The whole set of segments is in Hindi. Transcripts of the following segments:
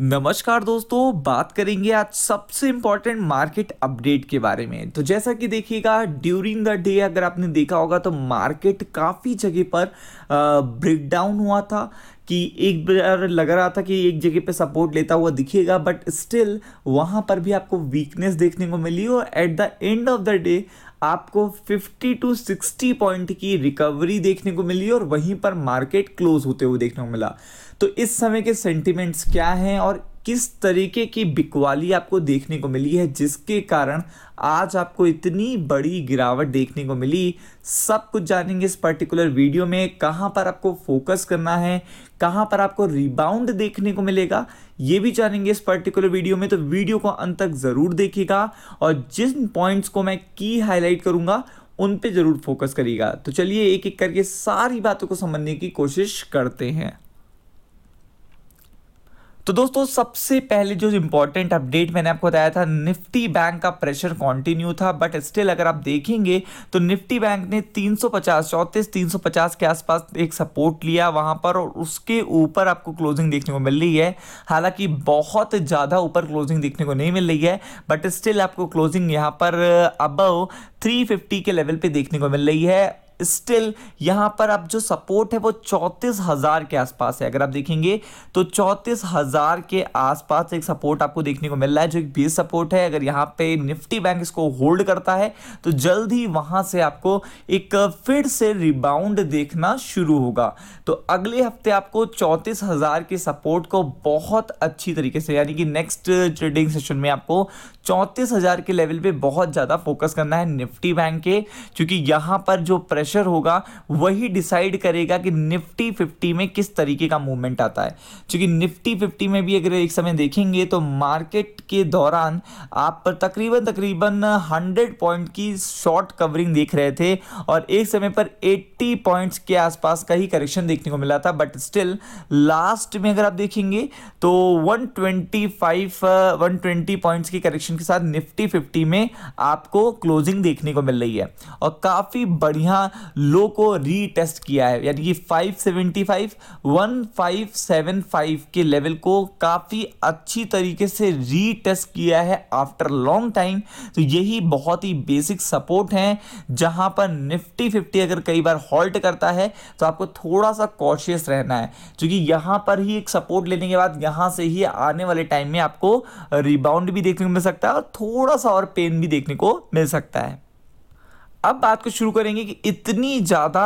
नमस्कार दोस्तों बात करेंगे आज सबसे इम्पॉर्टेंट मार्केट अपडेट के बारे में तो जैसा कि देखिएगा ड्यूरिंग द डे अगर आपने देखा होगा तो मार्केट काफ़ी जगह पर ब्रेकडाउन हुआ था कि एक बार लग रहा था कि एक जगह पे सपोर्ट लेता हुआ दिखेगा बट स्टिल वहाँ पर भी आपको वीकनेस देखने को मिली और at the end of the day आपको 50 टू 60 पॉइंट की रिकवरी देखने को मिली और वहीं पर मार्केट क्लोज होते हुए देखने को मिला तो इस समय के सेंटिमेंट्स क्या हैं और किस तरीके की बिकवाली आपको देखने को मिली है जिसके कारण आज आपको इतनी बड़ी गिरावट देखने को मिली सब कुछ जानेंगे इस पर्टिकुलर वीडियो में कहाँ पर आपको फोकस करना है कहाँ पर आपको रिबाउंड देखने को मिलेगा ये भी जानेंगे इस पर्टिकुलर वीडियो में तो वीडियो को अंत तक ज़रूर देखिएगा और जिन पॉइंट्स को मैं की हाईलाइट करूँगा उन पर ज़रूर फोकस करिएगा तो चलिए एक एक करके सारी बातों को समझने की कोशिश करते हैं तो दोस्तों सबसे पहले जो इंपॉर्टेंट अपडेट मैंने आपको बताया था निफ्टी बैंक का प्रेशर कंटिन्यू था बट स्टिल अगर आप देखेंगे तो निफ्टी बैंक ने 350 चौंतीस पचास के आसपास एक सपोर्ट लिया वहां पर और उसके ऊपर आपको क्लोजिंग देखने को मिल रही है हालांकि बहुत ज़्यादा ऊपर क्लोजिंग देखने को नहीं मिल रही है बट स्टिल आपको क्लोजिंग यहाँ पर अबव थ्री के लेवल पर देखने को मिल रही है स्टिल यहाँ पर अब जो सपोर्ट है वो चौंतीस हज़ार के आसपास है अगर आप देखेंगे तो चौंतीस हज़ार के आसपास एक सपोर्ट आपको देखने को मिल रहा है जो एक बेस सपोर्ट है अगर यहाँ पे निफ्टी बैंक इसको होल्ड करता है तो जल्द ही वहाँ से आपको एक फिर से रिबाउंड देखना शुरू होगा तो अगले हफ्ते आपको चौंतीस हज़ार के सपोर्ट को बहुत अच्छी तरीके से यानी कि नेक्स्ट ट्रेडिंग सेशन में आपको चौंतीस हज़ार के लेवल पे बहुत ज़्यादा फोकस करना है निफ्टी बैंक के क्योंकि यहाँ पर जो प्रेशर प्रेशर होगा वही डिसाइड करेगा कि निफ्टी फिफ्टी में किस तरीके का मूवमेंट आता है क्योंकि निफ्टी फिफ्टी में भी अगर एक समय देखेंगे तो मार्केट के दौरान आप तकरीबन तकरीबन हंड्रेड पॉइंट की शॉर्ट कवरिंग देख रहे थे और एक समय पर एट्टी पॉइंट्स के आसपास का ही करेक्शन देखने को मिला था बट स्टिल लास्ट में अगर आप देखेंगे तो वन ट्वेंटी पॉइंट्स की करेक्शन के साथ निफ्टी फिफ्टी में आपको क्लोजिंग देखने को मिल रही है और काफ़ी बढ़िया लो को रीटेस्ट किया है यानी कि 575 1575 के लेवल को काफ़ी अच्छी तरीके से रीटेस्ट किया है आफ्टर लॉन्ग टाइम तो यही बहुत ही बेसिक सपोर्ट हैं जहां पर निफ्टी फिफ्टी अगर कई बार हॉल्ट करता है तो आपको थोड़ा सा कॉशियस रहना है क्योंकि यहां पर ही एक सपोर्ट लेने के बाद यहां से ही आने वाले टाइम में आपको रिबाउंड भी देखने को मिल सकता है और थोड़ा सा और पेन भी देखने को मिल सकता है अब बात को शुरू करेंगे कि इतनी ज़्यादा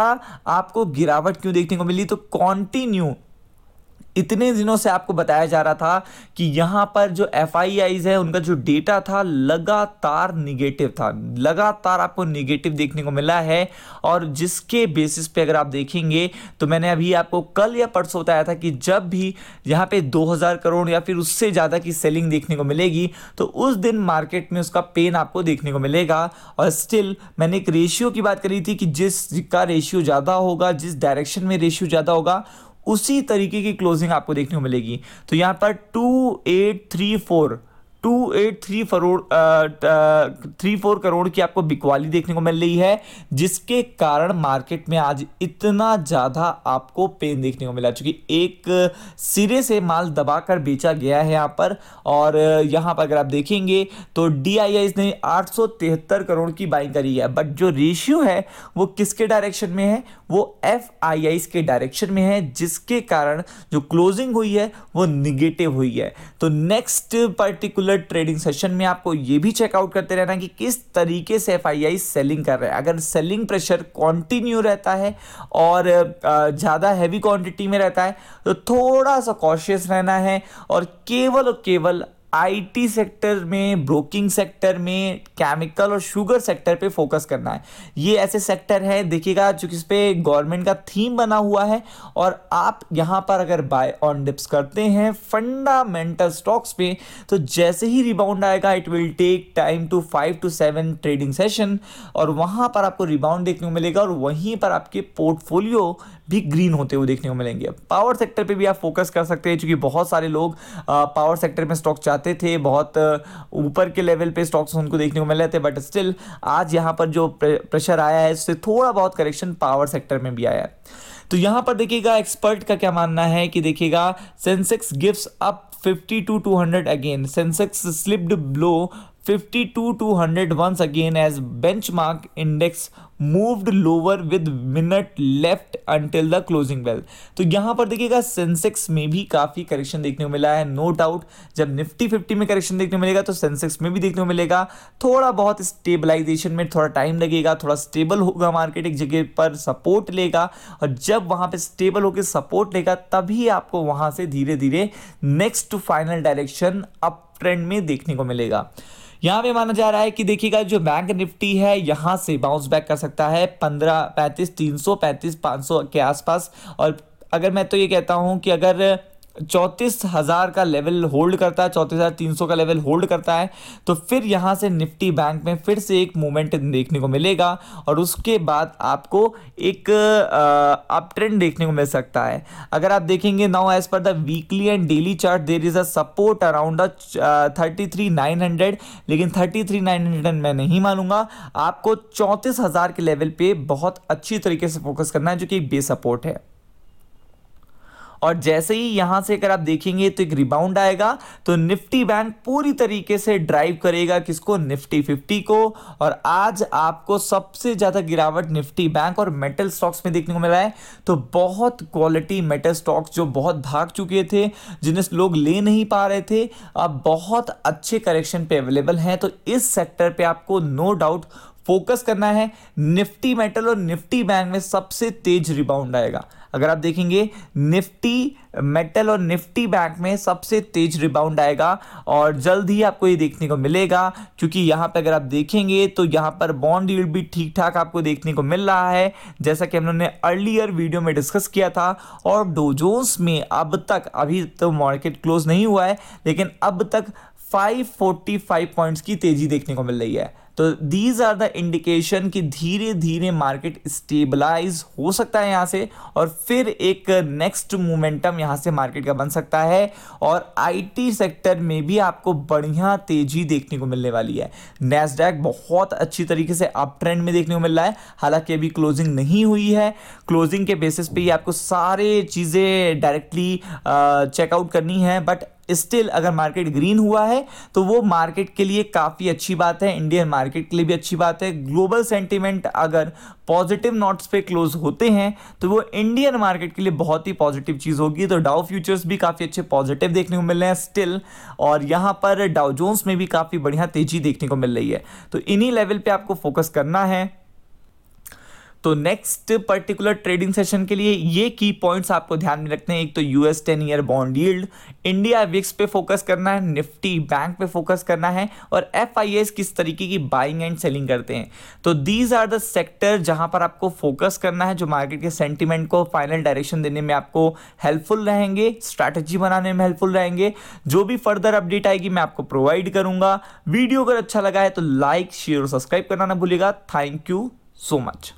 आपको गिरावट क्यों देखने को मिली तो कॉन्टिन्यू इतने दिनों से आपको बताया जा रहा था कि यहाँ पर जो एफ आई है उनका जो डेटा था लगातार निगेटिव था लगातार आपको निगेटिव देखने को मिला है और जिसके बेसिस पे अगर आप देखेंगे तो मैंने अभी आपको कल या परसों बताया था कि जब भी यहाँ पे 2000 करोड़ या फिर उससे ज़्यादा की सेलिंग देखने को मिलेगी तो उस दिन मार्केट में उसका पेन आपको देखने को मिलेगा और स्टिल मैंने एक रेशियो की बात करी थी कि जिसका रेशियो ज़्यादा होगा जिस डायरेक्शन में रेशियो ज़्यादा होगा उसी तरीके की क्लोजिंग आपको देखने को मिलेगी तो यहाँ पर two eight three four two eight three फरोड थ्री फोर करोड़ की आपको बिकवाली देखने को मिल रही है जिसके कारण मार्केट में आज इतना ज़्यादा आपको पेन देखने को मिला चूँकि एक सिरे से माल दबाकर बेचा गया है यहाँ पर और यहाँ पर अगर आप देखेंगे तो डी ने आठ करोड़ की बाइंग करी है बट जो रेशियो है वो किसके डायरेक्शन में है वो एफ के डायरेक्शन में है जिसके कारण जो क्लोजिंग हुई है वो निगेटिव हुई है तो next particular particular trading session में आपको ये भी चेकआउट करते रहना कि किस तरीके से एफ सेलिंग कर रहे हैं अगर सेलिंग प्रेशर कॉन्टिन्यू रहता है और ज़्यादा हैवी क्वांटिटी में रहता है तो थोड़ा सा कॉशियस रहना है और केवल और केवल आईटी सेक्टर में ब्रोकिंग सेक्टर में केमिकल और शुगर सेक्टर पे फोकस करना है ये ऐसे सेक्टर है देखिएगा कि इस पर गवर्नमेंट का थीम बना हुआ है और आप यहाँ पर अगर बाय ऑन डिप्स करते हैं फंडामेंटल स्टॉक्स पे तो जैसे ही रिबाउंड आएगा it will take time to five to seven trading session और वहाँ पर आपको रिबाउंड देखने को मिलेगा और वहीं पर आपके पोर्टफोलियो भी ग्रीन होते हुए देखने को मिलेंगे पावर सेक्टर पे भी आप फोकस कर सकते हैं क्योंकि बहुत सारे लोग पावर सेक्टर में स्टॉक चाहते थे बहुत ऊपर के लेवल पे स्टॉक्स उनको देखने को मिले थे बट स्टिल आज यहाँ पर जो प्रेशर आया है इससे थोड़ा बहुत करेक्शन पावर सेक्टर में भी आया है तो यहाँ पर देखिएगा एक्सपर्ट का क्या मानना है कि देखिएगा Sensex gift up 50 to 200 again Sensex slipped below 52 hundred 100 once again as benchmark index moved lower with minute left until the closing bell तो यहाँ पर देखिएगा सेंसेक्स में भी काफ़ी करेक्शन देखने को मिला है नो no डाउट जब निफ्टी फिफ्टी में करेक्शन देखने को मिलेगा तो सेंसेक्स में भी देखने को मिलेगा थोड़ा बहुत स्टेबलाइजेशन में थोड़ा टाइम लगेगा थोड़ा स्टेबल होगा मार्केट एक जगह पर सपोर्ट लेगा और जब वहाँ पर स्टेबल होकर सपोर्ट लेगा तभी आपको वहाँ से धीरे धीरे next to final direction up trend में देखने को मिलेगा यहाँ पे माना जा रहा है कि देखिएगा जो बैंक निफ्टी है यहाँ से बाउंस बैक कर सकता है पंद्रह पैंतीस तीन सौ पैंतीस पाँच सौ के आसपास और अगर मैं तो ये कहता हूँ कि अगर चौंतीस हज़ार का लेवल होल्ड करता है चौंतीस हज़ार तीन सौ का लेवल होल्ड करता है तो फिर यहाँ से निफ्टी बैंक में फिर से एक मूवमेंट देखने को मिलेगा और उसके बाद आपको एक अप ट्रेंड देखने को मिल सकता है अगर आप देखेंगे now as per the weekly and daily chart there is a support around the thirty three nine hundred लेकिन थर्टी थ्री नाइन हंड्रेड मैं नहीं मानूंगा आपको चौंतीस हज़ार के लेवल पे बहुत अच्छी तरीके से फोकस करना है जो कि एक बेसपोर्ट है और जैसे ही यहाँ से अगर आप देखेंगे तो एक रिबाउंड आएगा तो निफ्टी बैंक पूरी तरीके से ड्राइव करेगा किसको निफ्टी फिफ्टी को और आज आपको सबसे ज़्यादा गिरावट निफ्टी बैंक और मेटल स्टॉक्स में देखने को मिला है तो बहुत क्वालिटी मेटल स्टॉक्स जो बहुत भाग चुके थे जिन्हें लोग ले नहीं पा रहे थे अब बहुत अच्छे करेक्शन पे अवेलेबल हैं तो इस सेक्टर पे आपको नो डाउट फोकस करना है निफ्टी मेटल और निफ्टी बैंक में सबसे तेज रिबाउंड आएगा अगर आप देखेंगे निफ्टी मेटल और निफ्टी बैंक में सबसे तेज रिबाउंड आएगा और जल्द ही आपको ये देखने को मिलेगा क्योंकि यहाँ पर अगर आप देखेंगे तो यहाँ पर बॉन्ड यील्ड भी ठीक ठाक आपको देखने को मिल रहा है जैसा कि हम लोगों ने अर्लीयर वीडियो में डिस्कस किया था और डोजोन्स में अब तक अभी तो मार्केट क्लोज नहीं हुआ है लेकिन अब तक 545 पॉइंट्स की तेज़ी देखने को मिल रही है तो दीज आर द इंडिकेशन कि धीरे धीरे मार्केट स्टेबलाइज हो सकता है यहाँ से और फिर एक नेक्स्ट मोमेंटम यहाँ से मार्केट का बन सकता है और आईटी सेक्टर में भी आपको बढ़िया तेजी देखने को मिलने वाली है नेस्डैक बहुत अच्छी तरीके से अप ट्रेंड में देखने को मिल रहा है हालांकि अभी क्लोजिंग नहीं हुई है क्लोजिंग के बेसिस पे ही आपको सारे चीज़ें डायरेक्टली चेकआउट करनी है बट स्टिल अगर मार्केट ग्रीन हुआ है तो वो मार्केट के लिए काफ़ी अच्छी बात है इंडियन मार्केट के लिए भी अच्छी बात है ग्लोबल सेंटिमेंट अगर पॉजिटिव नोट्स पे क्लोज होते हैं तो वो इंडियन मार्केट के लिए बहुत ही पॉजिटिव चीज़ होगी तो डाउ फ्यूचर्स भी काफ़ी अच्छे पॉजिटिव देखने को मिल रहे हैं स्टिल और यहाँ पर डाउजोन्स में भी काफ़ी बढ़िया तेज़ी देखने को मिल रही है तो इन्हीं लेवल पर आपको फोकस करना है तो नेक्स्ट पर्टिकुलर ट्रेडिंग सेशन के लिए ये की पॉइंट्स आपको ध्यान में रखने हैं एक तो US ten year bond yield India VIX पे फोकस करना है निफ्टी बैंक पे फोकस करना है और एफ किस तरीके की बाइंग एंड सेलिंग करते हैं तो दीज आर द सेक्टर जहां पर आपको फोकस करना है जो मार्केट के सेंटिमेंट को फाइनल डायरेक्शन देने में आपको हेल्पफुल रहेंगे स्ट्रैटेजी बनाने में हेल्पफुल रहेंगे जो भी फर्दर अपडेट आएगी मैं आपको प्रोवाइड करूंगा वीडियो अगर अच्छा लगा है तो लाइक शेयर और सब्सक्राइब करना ना भूलेगा थैंक यू सो मच